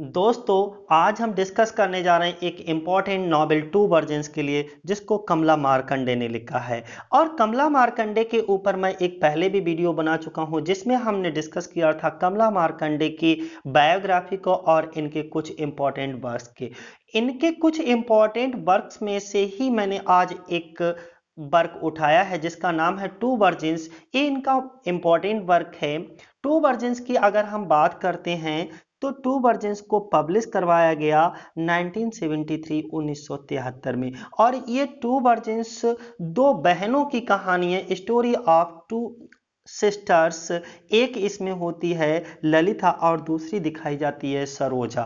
दोस्तों आज हम डिस्कस करने जा रहे हैं एक इम्पॉर्टेंट नॉवेल टू वर्जन्स के लिए जिसको कमला मारकंडे ने लिखा है और कमला मारकंडे के ऊपर मैं एक पहले भी वीडियो बना चुका हूं जिसमें हमने डिस्कस किया था कमला मारकंडे की बायोग्राफी को और इनके कुछ इम्पॉर्टेंट वर्क्स के इनके कुछ इम्पॉर्टेंट वर्क्स में से ही मैंने आज एक वर्क उठाया है जिसका नाम है टू वर्जन्स ये इनका इम्पॉर्टेंट वर्क है टू वर्जन्स की अगर हम बात करते हैं तो टू वर्जन को पब्लिश करवाया गया 1973-1973 में और ये टू वर्जन दो बहनों की कहानी है स्टोरी ऑफ टू सिस्टर्स एक इसमें होती है ललिता और दूसरी दिखाई जाती है सरोजा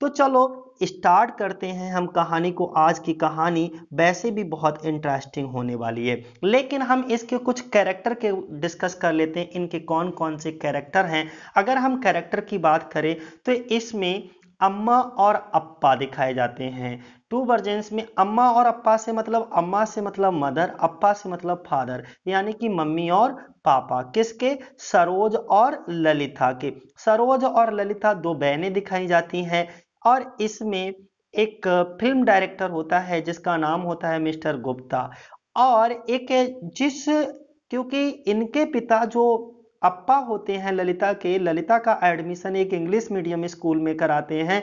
तो चलो स्टार्ट करते हैं हम कहानी को आज की कहानी वैसे भी बहुत इंटरेस्टिंग होने वाली है लेकिन हम इसके कुछ कैरेक्टर के डिस्कस कर लेते हैं इनके कौन कौन से कैरेक्टर हैं अगर हम कैरेक्टर की बात करें तो इसमें अम्मा और अप्पा दिखाए जाते हैं टू वर्जेंस में अम्मा और अप्पा से मतलब अम्मा से मतलब मदर अप्पा से मतलब फादर यानी कि मम्मी और पापा किसके सरोज और ललिता के सरोज और ललिता दो बहनें दिखाई जाती हैं और इसमें एक फिल्म डायरेक्टर होता है जिसका नाम होता है मिस्टर गुप्ता और एक जिस क्योंकि इनके पिता जो अप्पा होते हैं ललिता के ललिता का एडमिशन एक इंग्लिश मीडियम स्कूल में कराते हैं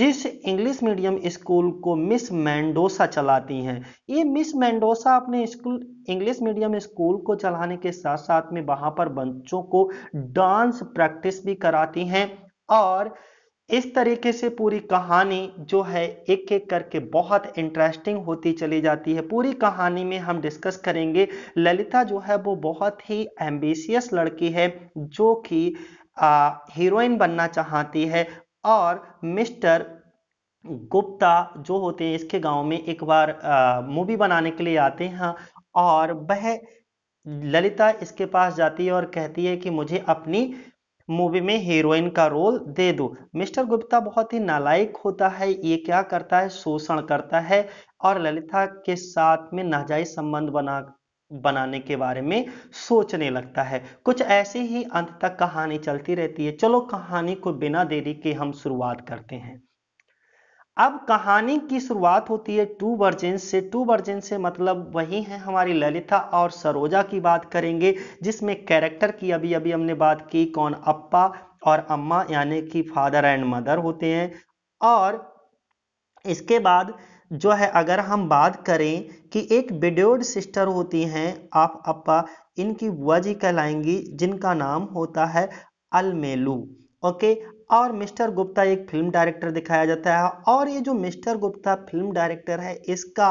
जिस इंग्लिश मीडियम स्कूल को मिस मैंडोसा चलाती हैं ये मिस मैंडोसा अपने स्कूल इंग्लिश मीडियम स्कूल को चलाने के साथ साथ में वहां पर बच्चों को डांस प्रैक्टिस भी कराती हैं और इस तरीके से पूरी कहानी जो है एक एक करके बहुत इंटरेस्टिंग होती चली जाती है पूरी कहानी में हम डिस्कस करेंगे ललिता जो है वो बहुत ही एम्बिशियस लड़की है जो कि हीरोइन बनना चाहती है और मिस्टर गुप्ता जो होते हैं इसके गांव में एक बार मूवी बनाने के लिए आते हैं और वह ललिता इसके पास जाती है और कहती है कि मुझे अपनी मूवी में हीरोइन का रोल दे दो मिस्टर गुप्ता बहुत ही नालायक होता है ये क्या करता है शोषण करता है और ललिता के साथ में नाजायज संबंध बना बनाने के बारे में सोचने लगता है कुछ ऐसे ही अंत तक कहानी चलती रहती है चलो कहानी को बिना देरी के हम शुरुआत करते हैं अब कहानी की शुरुआत होती है टू वर्जन से टू वर्जन से मतलब वही है हमारी ललिता और सरोजा की बात करेंगे जिसमें कैरेक्टर की अभी अभी हमने बात की कौन अप्पा और अम्मा यानी कि फादर एंड मदर होते हैं और इसके बाद जो है अगर हम बात करें कि एक बिडोड सिस्टर होती हैं आप अप्पा इनकी बुआ जी कहलाएंगी जिनका नाम होता है अलमेलू ओके और मिस्टर गुप्ता एक फिल्म डायरेक्टर दिखाया जाता है और ये जो मिस्टर गुप्ता फिल्म डायरेक्टर है इसका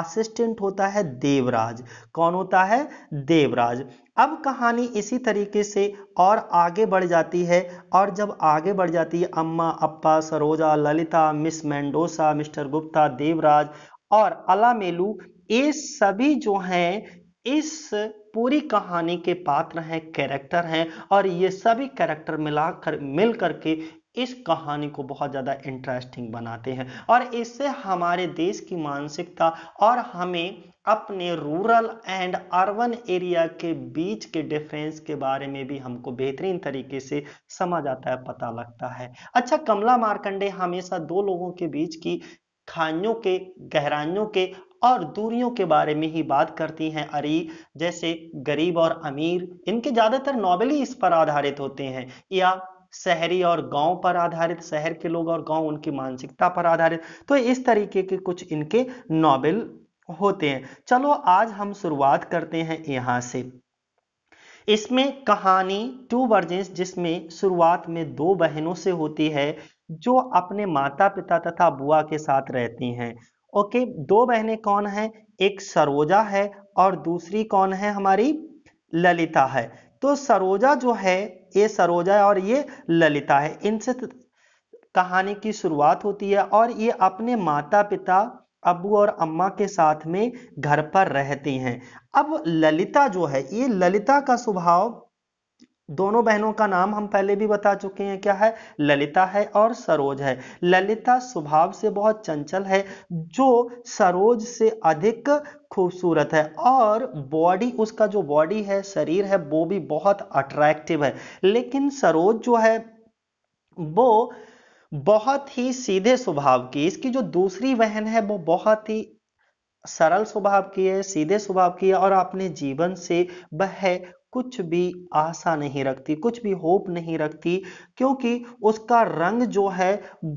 असिस्टेंट होता है देवराज कौन होता है देवराज अब कहानी इसी तरीके से और आगे बढ़ जाती है और जब आगे बढ़ जाती है अम्मा अप्पा Saroja Lalitha Miss Mendoza Mister Gupta Devraj और अला मेलू ये सभी जो हैं इस पूरी कहानी के पात्र हैं कैरेक्टर हैं और ये सभी कैरेक्टर मिलाकर मिल करके इस कहानी को बहुत ज़्यादा इंटरेस्टिंग बनाते हैं और इससे हमारे देश की मानसिकता और हमें अपने रूरल एंड अर्बन एरिया के बीच के डिफरेंस के बारे में भी हमको बेहतरीन तरीके से समझ आता है पता लगता है अच्छा कमला मार्कंडे हमेशा दो लोगों के बीच की खाइयों के गहराइयों के और दूरियों के बारे में ही बात करती हैं अरी जैसे गरीब और अमीर इनके ज़्यादातर नॉवेल ही इस पर आधारित होते हैं या शहरी और गांव पर आधारित शहर के लोग और गांव उनकी मानसिकता पर आधारित तो इस तरीके के कुछ इनके नॉवेल होते हैं चलो आज हम शुरुआत करते हैं यहाँ से इसमें कहानी टू वर्जेंस जिसमें शुरुआत में दो बहनों से होती है जो अपने माता पिता तथा बुआ के साथ रहती हैं ओके दो बहनें कौन हैं एक सरोजा है और दूसरी कौन है हमारी ललिता है तो सरोजा जो है ये सरोजा और ये ललिता है इनसे कहानी की शुरुआत होती है और ये अपने माता पिता अबू और अम्मा के साथ में घर पर रहती हैं अब ललिता जो है ये ललिता का स्वभाव दोनों बहनों का नाम हम पहले भी बता चुके हैं क्या है ललिता है और सरोज है ललिता स्वभाव से बहुत चंचल है जो सरोज से अधिक खूबसूरत है और बॉडी उसका जो बॉडी है शरीर है वो भी बहुत अट्रैक्टिव है लेकिन सरोज जो है वो बहुत ही सीधे स्वभाव की इसकी जो दूसरी बहन है वो बहुत ही सरल स्वभाव की है सीधे स्वभाव की है और अपने जीवन से वह कुछ भी आशा नहीं रखती कुछ भी होप नहीं रखती क्योंकि उसका रंग जो है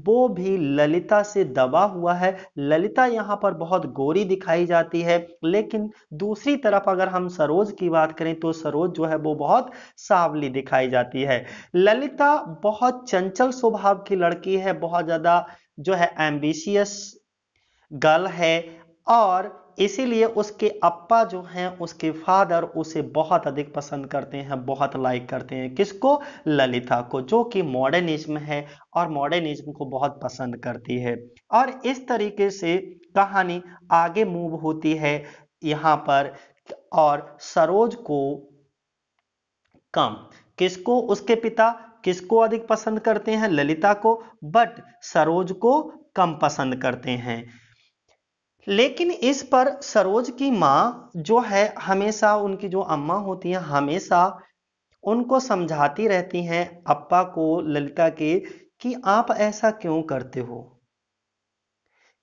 वो भी ललिता से दबा हुआ है ललिता यहाँ पर बहुत गोरी दिखाई जाती है लेकिन दूसरी तरफ अगर हम सरोज की बात करें तो सरोज जो है वो बहुत सावली दिखाई जाती है ललिता बहुत चंचल स्वभाव की लड़की है बहुत ज़्यादा जो है एम्बिशियस गर्ल है और इसीलिए उसके अप्पा जो हैं उसके फादर उसे बहुत अधिक पसंद करते हैं बहुत लाइक करते हैं किसको ललिता को जो कि मॉडर्निज्म है और मॉडर्निज्म को बहुत पसंद करती है और इस तरीके से कहानी आगे मूव होती है यहाँ पर और सरोज को कम किसको उसके पिता किसको अधिक पसंद करते हैं ललिता को बट सरोज को कम पसंद करते हैं लेकिन इस पर सरोज की माँ जो है हमेशा उनकी जो अम्मा होती हैं हमेशा उनको समझाती रहती हैं अप्पा को ललिता के कि आप ऐसा क्यों करते हो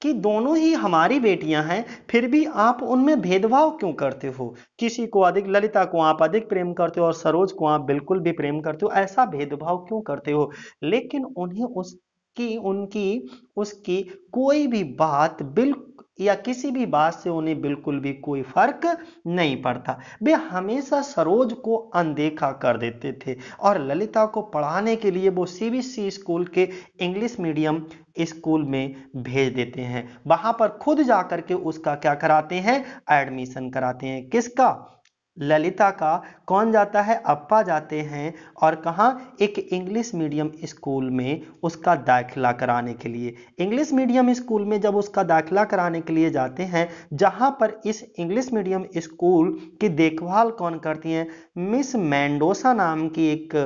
कि दोनों ही हमारी बेटियां हैं फिर भी आप उनमें भेदभाव क्यों करते हो किसी को अधिक ललिता को आप अधिक प्रेम करते हो और सरोज को आप बिल्कुल भी प्रेम करते हो ऐसा भेदभाव क्यों करते हो लेकिन उन्हें उसकी उनकी उसकी कोई भी बात बिल या किसी भी बात से उन्हें बिल्कुल भी कोई फर्क नहीं पड़ता वे हमेशा सरोज को अनदेखा कर देते थे और ललिता को पढ़ाने के लिए वो सी बी सी स्कूल के इंग्लिश मीडियम स्कूल में भेज देते हैं वहां पर खुद जाकर के उसका क्या कराते हैं एडमिशन कराते हैं किसका ललिता का कौन जाता है अप्पा जाते हैं और कहाँ एक इंग्लिश मीडियम स्कूल में उसका दाखिला कराने के लिए इंग्लिश मीडियम स्कूल में जब उसका दाखिला कराने के लिए जाते हैं जहाँ पर इस इंग्लिश मीडियम स्कूल की देखभाल कौन करती हैं मिस मैंडोसा नाम की एक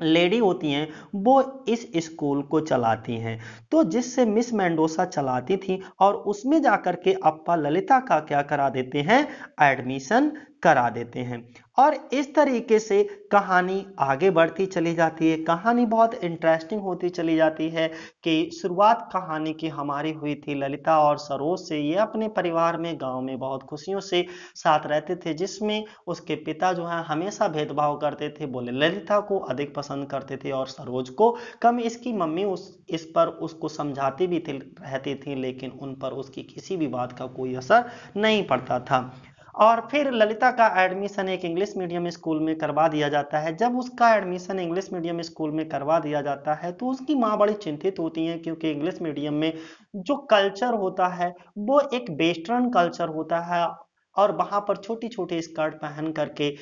लेडी होती हैं वो इस स्कूल को चलाती हैं तो जिससे मिस मैंडोसा चलाती थी और उसमें जाकर के अप्पा ललिता का क्या करा देते हैं एडमिशन करा देते हैं और इस तरीके से कहानी आगे बढ़ती चली जाती है कहानी बहुत इंटरेस्टिंग होती चली जाती है कि शुरुआत कहानी की हमारी हुई थी ललिता और सरोज से ये अपने परिवार में गांव में बहुत खुशियों से साथ रहते थे जिसमें उसके पिता जो है हमेशा भेदभाव करते थे बोले ललिता को अधिक पसंद करते थे और सरोज को कम इसकी मम्मी उस इस पर उसको समझाती भी थी रहती थी लेकिन उन पर उसकी किसी भी बात का कोई असर नहीं पड़ता था और फिर ललिता का एडमिशन एक इंग्लिश मीडियम स्कूल में करवा दिया जाता है जब उसका एडमिशन इंग्लिश मीडियम स्कूल में करवा दिया जाता है तो उसकी माँ बड़ी चिंतित होती हैं क्योंकि इंग्लिश मीडियम में जो कल्चर होता है वो एक वेस्टर्न कल्चर होता है और वहाँ पर छोटी छोटी स्कर्ट पहन करके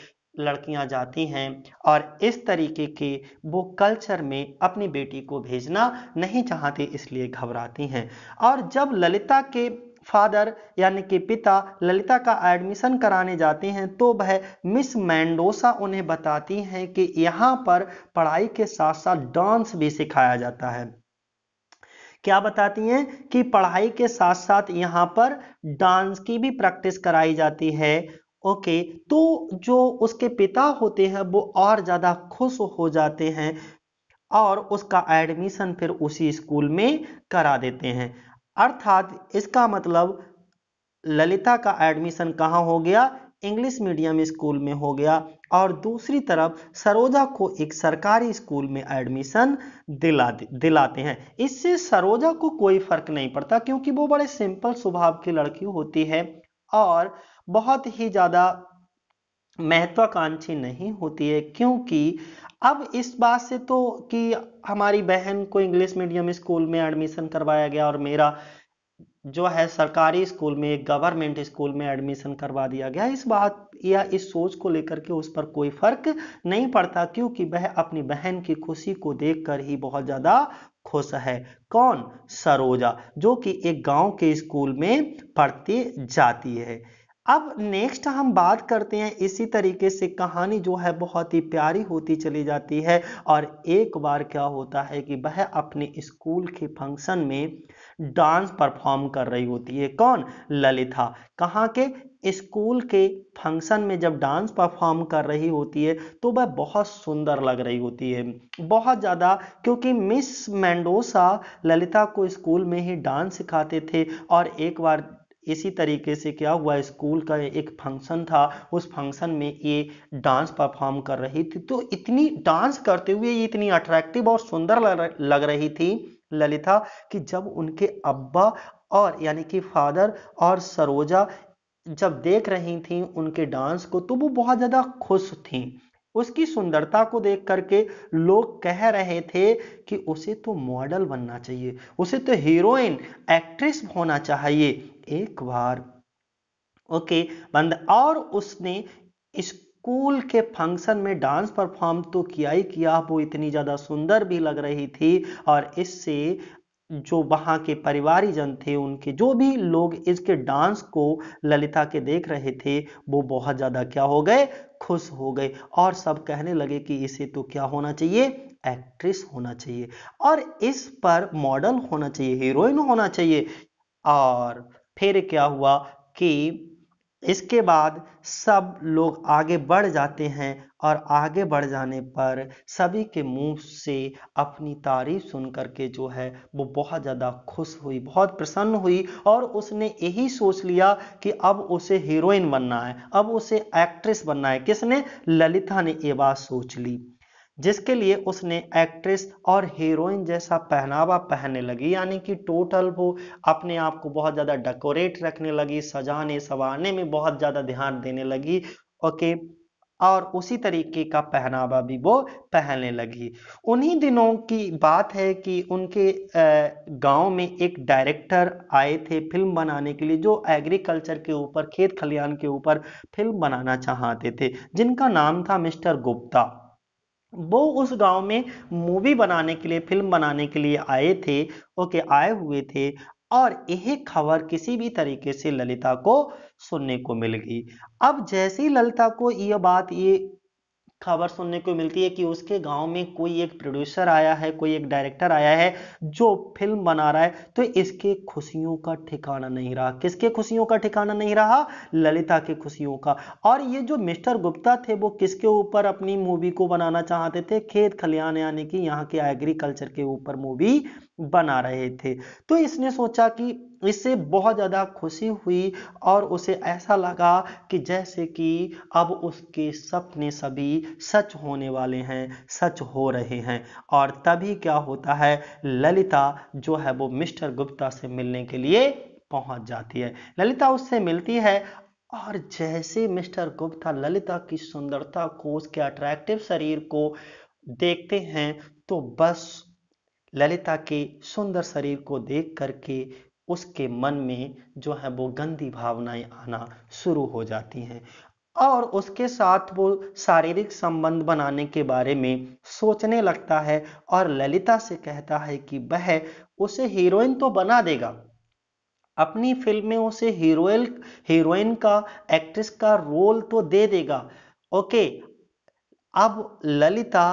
लड़कियां जाती हैं और इस तरीके के वो कल्चर में अपनी बेटी को भेजना नहीं चाहती इसलिए घबराती हैं और जब ललिता के फादर यानी कि पिता ललिता का एडमिशन कराने जाते हैं तो वह मिस मैंडोसा उन्हें बताती हैं कि यहाँ पर पढ़ाई के साथ साथ डांस भी सिखाया जाता है क्या बताती हैं कि पढ़ाई के साथ साथ यहाँ पर डांस की भी प्रैक्टिस कराई जाती है ओके तो जो उसके पिता होते हैं वो और ज़्यादा खुश हो जाते हैं और उसका एडमिशन फिर उसी स्कूल में करा देते हैं अर्थात इसका मतलब ललिता का एडमिशन कहाँ हो गया इंग्लिश मीडियम स्कूल में हो गया और दूसरी तरफ सरोजा को एक सरकारी स्कूल में एडमिशन दिला दिलाते हैं इससे सरोजा को कोई फर्क नहीं पड़ता क्योंकि वो बड़े सिंपल स्वभाव की लड़की होती है और बहुत ही ज़्यादा महत्वाकांक्षी नहीं होती है क्योंकि अब इस बात से तो कि हमारी बहन को इंग्लिश मीडियम स्कूल में एडमिशन करवाया गया और मेरा जो है सरकारी स्कूल में गवर्नमेंट स्कूल में एडमिशन करवा दिया गया इस बात या इस सोच को लेकर के उस पर कोई फर्क नहीं पड़ता क्योंकि वह अपनी बहन की खुशी को देखकर ही बहुत ज़्यादा खुश है कौन सरोजा जो कि एक गांव के स्कूल में पढ़ती जाती है अब नेक्स्ट हम बात करते हैं इसी तरीके से कहानी जो है बहुत ही प्यारी होती चली जाती है और एक बार क्या होता है कि वह अपने स्कूल के फंक्शन में डांस परफॉर्म कर रही होती है कौन ललिता कहाँ के स्कूल के फंक्शन में जब डांस परफॉर्म कर रही होती है तो वह बहुत सुंदर लग रही होती है बहुत ज़्यादा क्योंकि मिस मैंडोसा ललिता को स्कूल में ही डांस सिखाते थे और एक बार इसी तरीके से क्या हुआ स्कूल का एक फंक्शन था उस फंक्शन में ये डांस परफॉर्म कर रही थी तो इतनी डांस करते हुए ये इतनी अट्रैक्टिव और सुंदर लग रही थी ललिता कि जब उनके अब्बा और यानी कि फादर और सरोजा जब देख रही थी उनके डांस को तो वो बहुत ज़्यादा खुश थी उसकी सुंदरता को देख करके लोग कह रहे थे कि उसे तो मॉडल बनना चाहिए उसे तो हीरोइन एक्ट्रेस होना चाहिए एक बार ओके बंद और उसने स्कूल के फंक्शन में डांस परफॉर्म तो किया ही किया वो इतनी ज़्यादा सुंदर भी लग रही थी और इससे जो वहाँ के परिवार जन थे उनके जो भी लोग इसके डांस को ललिता के देख रहे थे वो बहुत ज़्यादा क्या हो गए खुश हो गए और सब कहने लगे कि इसे तो क्या होना चाहिए एक्ट्रेस होना चाहिए और इस पर मॉडल होना चाहिए हीरोइन होना चाहिए और फिर क्या हुआ कि इसके बाद सब लोग आगे बढ़ जाते हैं और आगे बढ़ जाने पर सभी के मुंह से अपनी तारीफ सुन करके जो है वो बहुत ज़्यादा खुश हुई बहुत प्रसन्न हुई और उसने यही सोच लिया कि अब उसे हीरोइन बनना है अब उसे एक्ट्रेस बनना है किसने ललिता ने ये बात सोच ली जिसके लिए उसने एक्ट्रेस और हीरोइन जैसा पहनावा पहनने लगी यानी कि टोटल वो अपने आप को बहुत ज़्यादा डेकोरेट रखने लगी सजाने सवारने में बहुत ज़्यादा ध्यान देने लगी ओके और उसी तरीके का पहनावा भी वो पहनने लगी उन्हीं दिनों की बात है कि उनके गांव में एक डायरेक्टर आए थे फिल्म बनाने के लिए जो एग्रीकल्चर के ऊपर खेत खलियान के ऊपर फिल्म बनाना चाहते थे जिनका नाम था मिस्टर गुप्ता वो उस गांव में मूवी बनाने के लिए फिल्म बनाने के लिए आए थे ओके आए हुए थे और यह खबर किसी भी तरीके से ललिता को सुनने को मिल गई अब जैसे ही ललिता को यह बात ये खबर सुनने को मिलती है कि उसके गांव में कोई एक प्रोड्यूसर आया है कोई एक डायरेक्टर आया है जो फिल्म बना रहा है तो इसके खुशियों का ठिकाना नहीं रहा किसके खुशियों का ठिकाना नहीं रहा ललिता के खुशियों का और ये जो मिस्टर गुप्ता थे वो किसके ऊपर अपनी मूवी को बनाना चाहते थे खेत खलियान यानी कि यहाँ के एग्रीकल्चर के ऊपर मूवी बना रहे थे तो इसने सोचा कि इससे बहुत ज़्यादा खुशी हुई और उसे ऐसा लगा कि जैसे कि अब उसके सपने सभी सच होने वाले हैं सच हो रहे हैं और तभी क्या होता है ललिता जो है वो मिस्टर गुप्ता से मिलने के लिए पहुंच जाती है ललिता उससे मिलती है और जैसे मिस्टर गुप्ता ललिता की सुंदरता को उसके अट्रैक्टिव शरीर को देखते हैं तो बस ललिता के सुंदर शरीर को देख करके उसके मन में जो है वो गंदी भावनाएं आना शुरू हो जाती हैं और उसके साथ वो शारीरिक संबंध बनाने के बारे में सोचने लगता है और ललिता से कहता है कि वह उसे हीरोइन तो बना देगा अपनी फिल्म में उसे हीरोइन हीरोइन का एक्ट्रेस का रोल तो दे देगा ओके अब ललिता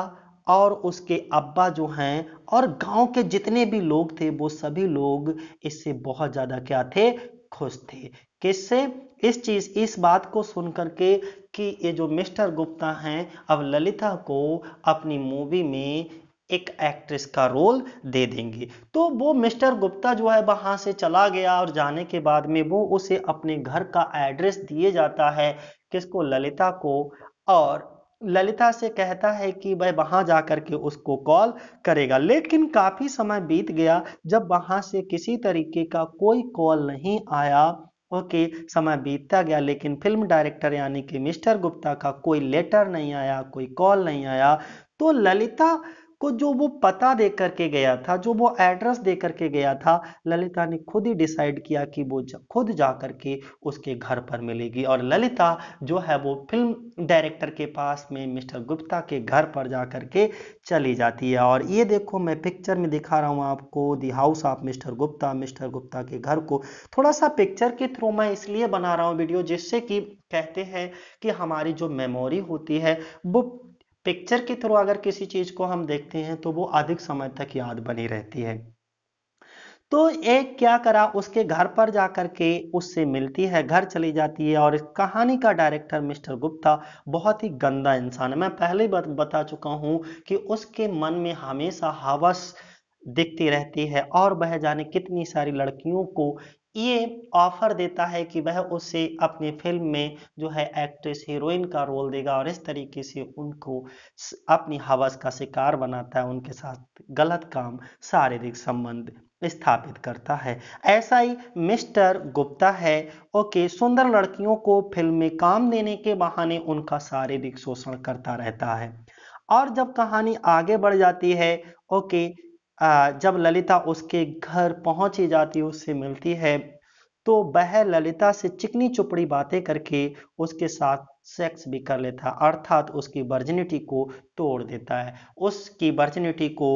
और उसके अब्बा जो हैं और गांव के जितने भी लोग थे वो सभी लोग इससे बहुत ज़्यादा क्या थे खुश थे किससे इस चीज इस बात को सुन करके कि ये जो मिस्टर गुप्ता हैं अब ललिता को अपनी मूवी में एक एक्ट्रेस का रोल दे देंगे तो वो मिस्टर गुप्ता जो है वहां से चला गया और जाने के बाद में वो उसे अपने घर का एड्रेस दिए जाता है किसको ललिता को और ललिता से कहता है कि वह वहां जाकर के उसको कॉल करेगा लेकिन काफी समय बीत गया जब वहां से किसी तरीके का कोई कॉल नहीं आया ओके okay, समय बीतता गया लेकिन फिल्म डायरेक्टर यानी कि मिस्टर गुप्ता का कोई लेटर नहीं आया कोई कॉल नहीं आया तो ललिता को जो वो पता दे करके गया था जो वो एड्रेस दे करके गया था ललिता ने खुद ही डिसाइड किया कि वो जा, खुद जा करके उसके घर पर मिलेगी और ललिता जो है वो फिल्म डायरेक्टर के पास में मिस्टर गुप्ता के घर पर जा करके चली जाती है और ये देखो मैं पिक्चर में दिखा रहा हूँ आपको the house of Mister Gupta Mister Gupta के घर को थोड़ा सा पिक्चर के थ्रू मैं इसलिए बना रहा हूँ वीडियो जिससे कि कहते हैं कि हमारी जो मेमोरी होती है वो पिक्चर के थ्रू अगर किसी चीज को हम देखते हैं तो वो अधिक समय तक याद बनी रहती है तो एक क्या करा उसके घर पर जाकर के उससे मिलती है घर चली जाती है और इस कहानी का डायरेक्टर मिस्टर गुप्ता बहुत ही गंदा इंसान है मैं पहले बत, बता चुका हूं कि उसके मन में हमेशा हवस दिखती रहती है और वह जाने कितनी सारी लड़कियों को ये ऑफर देता है कि वह उसे अपनी फिल्म में जो है एक्ट्रेस हीरोइन का रोल देगा और इस तरीके से उनको अपनी हवस का शिकार बनाता है उनके साथ गलत काम शारीरिक संबंध स्थापित करता है ऐसा ही मिस्टर गुप्ता है ओके सुंदर लड़कियों को फिल्म में काम देने के बहाने उनका शारीरिक शोषण करता रहता है और जब कहानी आगे बढ़ जाती है ओके जब ललिता उसके घर पहुंची जाती उससे मिलती है तो वह ललिता से चिकनी चुपड़ी बातें करके उसके साथ सेक्स भी कर लेता है अर्थात उसकी वर्जिनिटी को तोड़ देता है उसकी वर्जिनिटी को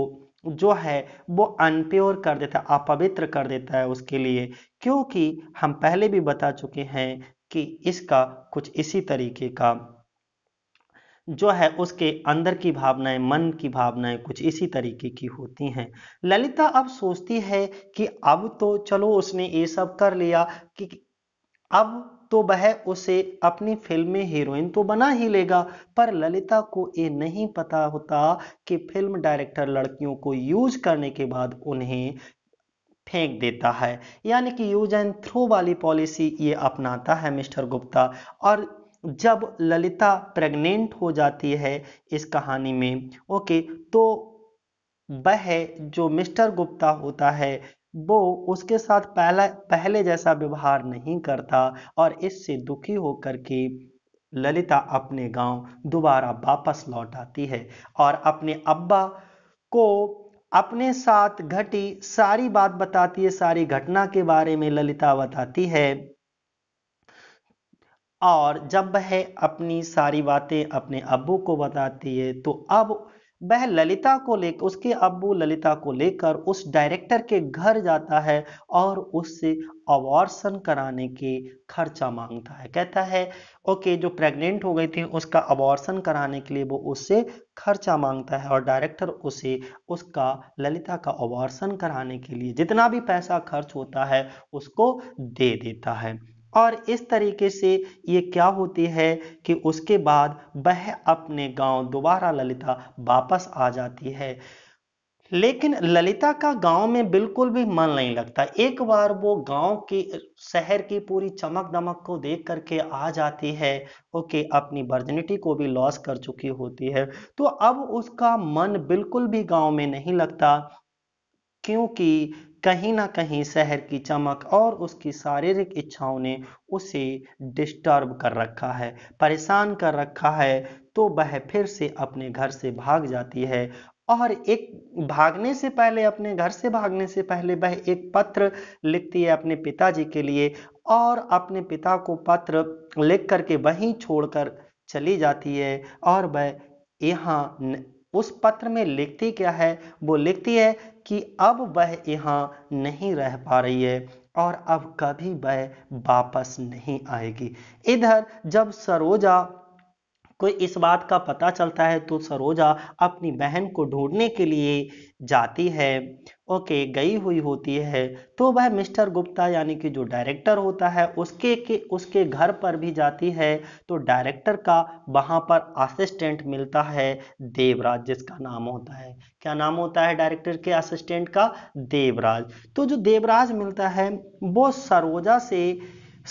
जो है वो अनप्योर कर देता है अपवित्र कर देता है उसके लिए क्योंकि हम पहले भी बता चुके हैं कि इसका कुछ इसी तरीके का जो है उसके अंदर की भावनाएं मन की भावनाएं कुछ इसी तरीके की होती हैं ललिता अब सोचती है कि अब तो चलो उसने ये सब कर लिया कि अब तो वह उसे अपनी फिल्म में हीरोइन तो बना ही लेगा पर ललिता को ये नहीं पता होता कि फिल्म डायरेक्टर लड़कियों को यूज करने के बाद उन्हें फेंक देता है यानी कि यूज एंड थ्रो वाली पॉलिसी ये अपनाता है मिस्टर गुप्ता और जब ललिता प्रेग्नेंट हो जाती है इस कहानी में ओके तो वह जो मिस्टर गुप्ता होता है वो उसके साथ पहला पहले जैसा व्यवहार नहीं करता और इससे दुखी होकर के ललिता अपने गांव दोबारा वापस लौट आती है और अपने अब्बा को अपने साथ घटी सारी बात बताती है सारी घटना के बारे में ललिता बताती है और जब वह अपनी सारी बातें अपने अब्बू को बताती है तो अब वह ललिता को लेकर उसके अब्बू ललिता को लेकर उस डायरेक्टर के घर जाता है और उससे अबॉर्सन कराने के खर्चा मांगता है कहता है ओके जो प्रेग्नेंट हो गई थी उसका अबॉर्सन कराने के लिए वो उससे खर्चा मांगता है और डायरेक्टर उसे उसका ललिता का अबॉर्सन कराने के लिए जितना भी पैसा खर्च होता है उसको दे देता है और इस तरीके से ये क्या होती है कि उसके बाद वह अपने गांव दोबारा ललिता वापस आ जाती है लेकिन ललिता का गांव में बिल्कुल भी मन नहीं लगता एक बार वो गांव की शहर की पूरी चमक दमक को देख करके आ जाती है ओके अपनी वर्जिनिटी को भी लॉस कर चुकी होती है तो अब उसका मन बिल्कुल भी गांव में नहीं लगता क्योंकि कहीं ना कहीं शहर की चमक और उसकी शारीरिक इच्छाओं ने उसे डिस्टर्ब कर रखा है परेशान कर रखा है तो वह फिर से अपने घर से भाग जाती है और एक भागने से पहले अपने घर से भागने से पहले वह एक पत्र लिखती है अपने पिताजी के लिए और अपने पिता को पत्र लिख करके वहीं छोड़कर चली जाती है और वह यहाँ उस पत्र में लिखती क्या है वो लिखती है कि अब वह यहाँ नहीं रह पा रही है और अब कभी वह वापस नहीं आएगी इधर जब सरोजा को इस बात का पता चलता है तो सरोजा अपनी बहन को ढूंढने के लिए जाती है ओके गई हुई होती है तो वह मिस्टर गुप्ता यानी कि जो डायरेक्टर होता है उसके के उसके घर पर भी जाती है तो डायरेक्टर का वहाँ पर असिस्टेंट मिलता है देवराज जिसका नाम होता है क्या नाम होता है डायरेक्टर के असिस्टेंट का देवराज तो जो देवराज मिलता है वो सरोजा से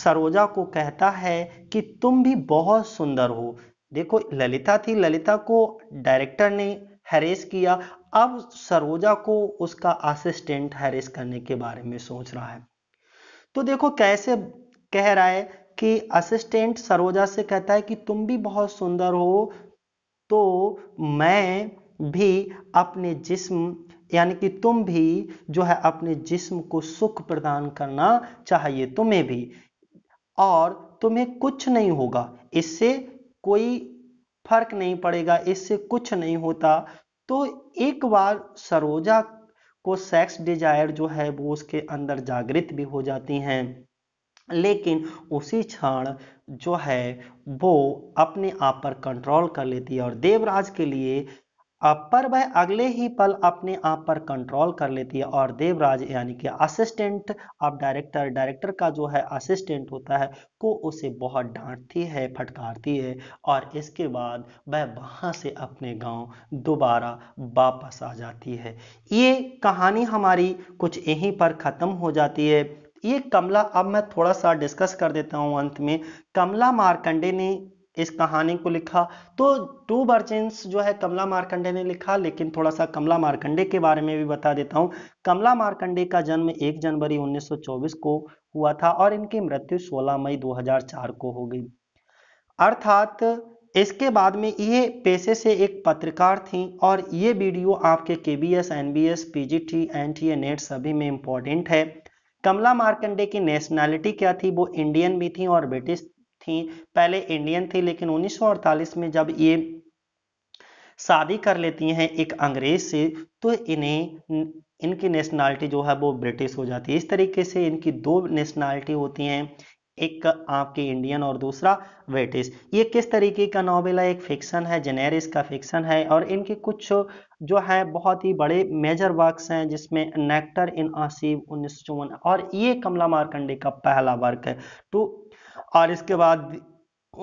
सरोजा को कहता है कि तुम भी बहुत सुंदर हो देखो ललिता थी ललिता को डायरेक्टर ने हैरेस किया अब सरोजा को उसका असिस्टेंट हैरेस करने के बारे में सोच रहा है तो देखो कैसे कह रहा है कि असिस्टेंट सरोजा से कहता है कि तुम भी बहुत सुंदर हो तो मैं भी अपने जिस्म यानी कि तुम भी जो है अपने जिस्म को सुख प्रदान करना चाहिए तुम्हें भी और तुम्हें कुछ नहीं होगा इससे कोई फर्क नहीं पड़ेगा इससे कुछ नहीं होता तो एक बार सरोजा को सेक्स डिजायर जो है वो उसके अंदर जागृत भी हो जाती हैं लेकिन उसी क्षण जो है वो अपने आप पर कंट्रोल कर लेती है और देवराज के लिए पर वह अगले ही पल अपने आप पर कंट्रोल कर लेती है और देवराज यानी कि असिस्टेंट ऑफ डायरेक्टर डायरेक्टर का जो है असिस्टेंट होता है को उसे बहुत डांटती है फटकारती है और इसके बाद वह वहाँ से अपने गांव दोबारा वापस आ जाती है ये कहानी हमारी कुछ यहीं पर ख़त्म हो जाती है ये कमला अब मैं थोड़ा सा डिस्कस कर देता हूँ अंत में कमला मार्कंडे ने इस कहानी को लिखा तो टू बर्चेंस जो है कमला मार्कंडे ने लिखा लेकिन थोड़ा सा कमला मार्कंडे के बारे में भी बता देता हूँ कमला मार्कंडे का जन्म 1 जनवरी 1924 को हुआ था और इनकी मृत्यु 16 मई 2004 को हो गई अर्थात इसके बाद में ये पेशे से एक पत्रकार थी और ये वीडियो आपके के B S N B S P G T N T A NET सभी में इम्पोर्टेंट है कमला मार्कंडे की नेशनैलिटी क्या थी वो इंडियन भी थी और ब्रिटिश थी पहले इंडियन थी लेकिन 1948 में जब ये शादी कर लेती हैं एक अंग्रेज से तो इन्हें इनकी नेशनलिटी जो है वो ब्रिटिश हो जाती है इस तरीके से इनकी दो नेशनलिटी होती हैं एक आपके इंडियन और दूसरा ब्रिटिश ये किस तरीके का नॉवेल है एक फिक्शन है जेनेरिस का फिक्शन है और इनके कुछ जो है बहुत ही बड़े मेजर वर्क्स हैं जिसमें नेक्टर इन आसीब उन्नीस और ये कमला मार्कंडे का पहला वर्क है टू तो और इसके बाद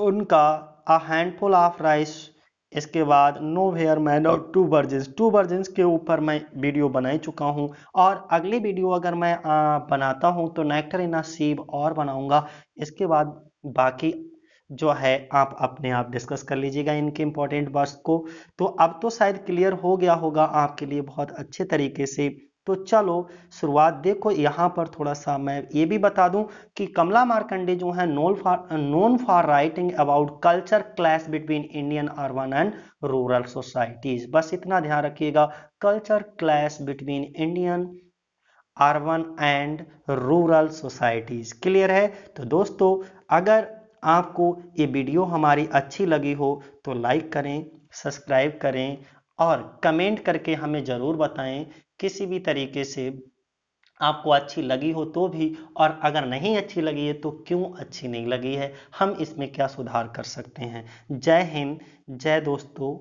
उनका अ हैंडफुल ऑफ राइस इसके बाद नो हेयर मैन और टू वर्जन टू वर्जन्स के ऊपर मैं वीडियो बना चुका हूँ और अगली वीडियो अगर मैं आ, बनाता हूँ तो नेक्टर इना सीब और बनाऊंगा इसके बाद बाकी जो है आप अपने आप डिस्कस कर लीजिएगा इनके इंपॉर्टेंट वर्ड्स को तो अब तो शायद क्लियर हो गया होगा आपके लिए बहुत अच्छे तरीके से तो चलो शुरुआत देखो यहाँ पर थोड़ा सा मैं ये भी बता दूं कि कमला मार्कंडे जो है known for known for writing about culture clash between Indian urban and rural societies बस इतना ध्यान रखिएगा culture clash between Indian urban and rural societies clear है तो दोस्तों अगर आपको ये वीडियो हमारी अच्छी लगी हो तो लाइक करें सब्सक्राइब करें और कमेंट करके हमें ज़रूर बताएं किसी भी तरीके से आपको अच्छी लगी हो तो भी और अगर नहीं अच्छी लगी है तो क्यों अच्छी नहीं लगी है हम इसमें क्या सुधार कर सकते हैं जय हिंद जय दोस्तों